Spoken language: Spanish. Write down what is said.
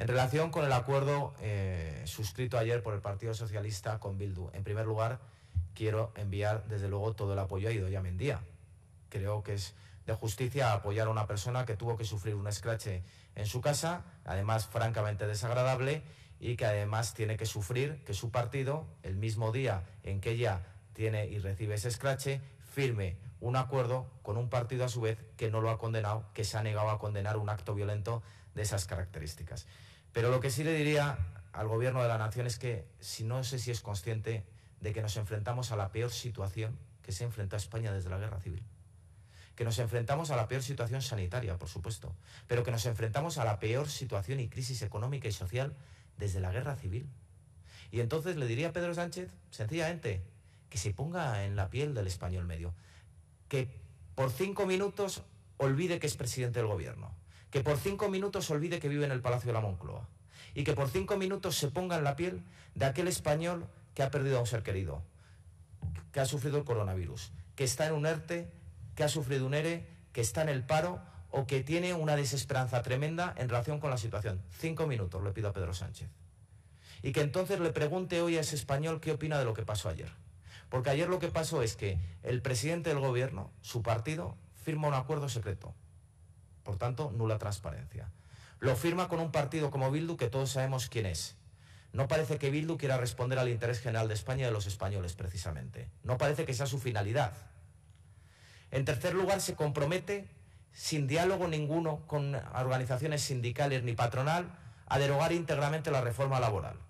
En relación con el acuerdo eh, suscrito ayer por el Partido Socialista con Bildu, en primer lugar, quiero enviar desde luego todo el apoyo a Idoya Mendía. Creo que es de justicia apoyar a una persona que tuvo que sufrir un escrache en su casa, además francamente desagradable, y que además tiene que sufrir que su partido, el mismo día en que ella tiene y recibe ese escrache, firme un acuerdo con un partido a su vez que no lo ha condenado, que se ha negado a condenar un acto violento de esas características. Pero lo que sí le diría al Gobierno de la Nación es que si no sé si es consciente de que nos enfrentamos a la peor situación que se enfrentó a España desde la Guerra Civil que nos enfrentamos a la peor situación sanitaria, por supuesto, pero que nos enfrentamos a la peor situación y crisis económica y social desde la guerra civil. Y entonces le diría a Pedro Sánchez, sencillamente, que se ponga en la piel del español medio que por cinco minutos olvide que es presidente del gobierno, que por cinco minutos olvide que vive en el Palacio de la Moncloa y que por cinco minutos se ponga en la piel de aquel español que ha perdido a un ser querido, que ha sufrido el coronavirus, que está en un ERTE, que ha sufrido un ERE, que está en el paro o que tiene una desesperanza tremenda en relación con la situación. Cinco minutos, le pido a Pedro Sánchez. Y que entonces le pregunte hoy a ese español qué opina de lo que pasó ayer. Porque ayer lo que pasó es que el presidente del gobierno, su partido, firma un acuerdo secreto. Por tanto, nula transparencia. Lo firma con un partido como Bildu que todos sabemos quién es. No parece que Bildu quiera responder al interés general de España y de los españoles, precisamente. No parece que sea su finalidad. En tercer lugar, se compromete, sin diálogo ninguno con organizaciones sindicales ni patronal, a derogar íntegramente la reforma laboral.